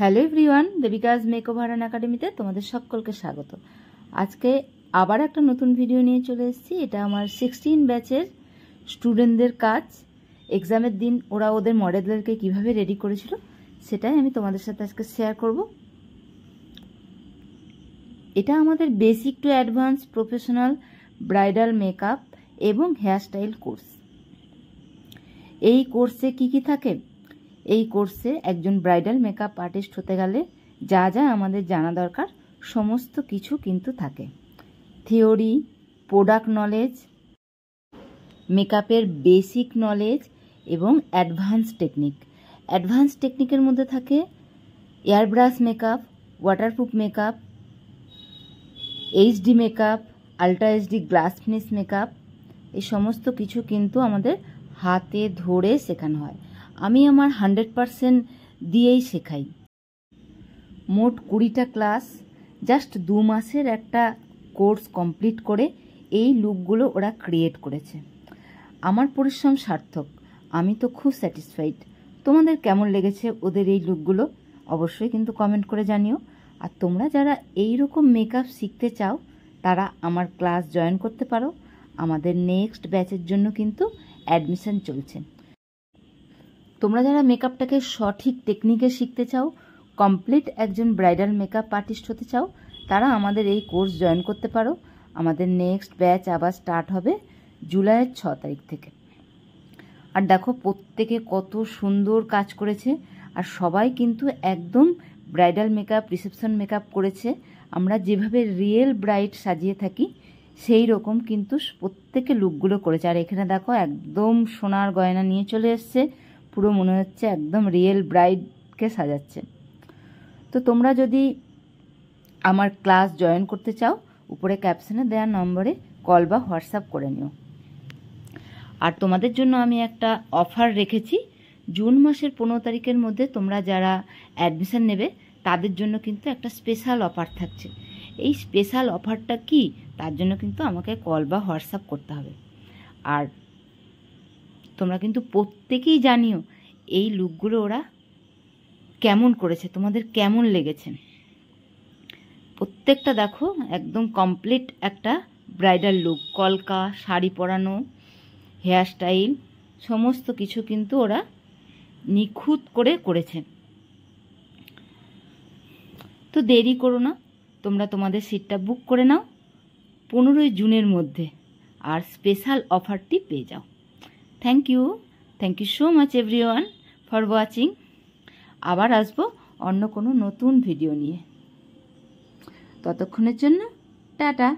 hello everyone Debika's over and একাডেমিতে তোমাদের সকলকে স্বাগত আজকে আবার একটা নতুন ভিডিও নিয়ে চলে এসেছি এটা আমার সিক্সটিন ব্যাচের স্টুডেন্টদের কাজ এক্সামের দিন ওরা ওদের মডেলদেরকে কিভাবে রেডি করেছিল সেটাই আমি তোমাদের সাথে আজকে শেয়ার করব এটা আমাদের basic to advance professional bridal makeup এবং হেয়ারস্টাইল কোর্স এই কোর্সে কি কি থাকে এই কোর্সে একজন ব্রাইডাল মেকআপ আর্টিস্ট হতে গেলে যা যা আমাদের জানা দরকার সমস্ত কিছু কিন্তু থাকে থিওরি প্রোডাক্ট নলেজ মেকআপের বেসিক নলেজ এবং অ্যাডভান্স টেকনিক অ্যাডভান্স টেকনিকের মধ্যে থাকে airbrush makeup waterproof makeup HD makeup ultra HD glass finish makeup এই সমস্ত কিছু কিন্তু আমাদের হাতে ধরে শেখানো হয় আমি আমার হান্ড্রেড পারসেন্ট দিয়েই শেখাই মোট কুড়িটা ক্লাস জাস্ট দু মাসের একটা কোর্স কমপ্লিট করে এই লুকগুলো ওরা ক্রিয়েট করেছে আমার পরিশ্রম সার্থক আমি তো খুব স্যাটিসফাইড তোমাদের কেমন লেগেছে ওদের এই লুকগুলো অবশ্যই কিন্তু কমেন্ট করে জানিও আর তোমরা যারা এই রকম মেকআপ শিখতে চাও তারা আমার ক্লাস জয়েন করতে পারো আমাদের নেক্সট ব্যাচের জন্য কিন্তু অ্যাডমিশন চলছে তোমরা যারা মেকআপটাকে সঠিক টেকনিকে শিখতে চাও কমপ্লিট একজন ব্রাইডাল মেকআপ আর্টিস্ট হতে চাও তারা আমাদের এই কোর্স জয়েন করতে পারো আমাদের নেক্সট ব্যাচ আবার স্টার্ট হবে জুলাইয়ের ছ তারিখ থেকে আর দেখো প্রত্যেকে কত সুন্দর কাজ করেছে আর সবাই কিন্তু একদম ব্রাইডাল মেকআপ রিসেপশন মেকআপ করেছে আমরা যেভাবে রিয়েল ব্রাইট সাজিয়ে থাকি সেই রকম কিন্তু প্রত্যেকে লুকগুলো করেছে আর এখানে দেখো একদম সোনার গয়না নিয়ে চলে এসছে পুরো মনে হচ্ছে একদম রিয়েল ব্রাইডকে সাজাচ্ছে তো তোমরা যদি আমার ক্লাস জয়েন করতে চাও উপরে ক্যাপশনে দেওয়া নম্বরে কল বা হোয়াটসঅ্যাপ করে নিও আর তোমাদের জন্য আমি একটা অফার রেখেছি জুন মাসের পনেরো তারিখের মধ্যে তোমরা যারা অ্যাডমিশান নেবে তাদের জন্য কিন্তু একটা স্পেশাল অফার থাকছে এই স্পেশাল অফারটা কি তার জন্য কিন্তু আমাকে কল বা হোয়াটসঅ্যাপ করতে হবে আর তোমরা কিন্তু প্রত্যেকেই জানিও এই লুকগুলো ওরা কেমন করেছে তোমাদের কেমন লেগেছে প্রত্যেকটা দেখো একদম কমপ্লিট একটা ব্রাইডাল লুক কলকা শাড়ি পরানো হেয়ারস্টাইল সমস্ত কিছু কিন্তু ওরা নিখুঁত করে করেছে তো দেরি করো না তোমরা তোমাদের সিটটা বুক করে নাও পনেরোই জুনের মধ্যে আর স্পেশাল অফারটি পেয়ে যাও thank you thank you so much everyone for watching আবার আসবো অন্য কোনো নতুন ভিডিও নিয়ে ততক্ষণের জন্য টাটা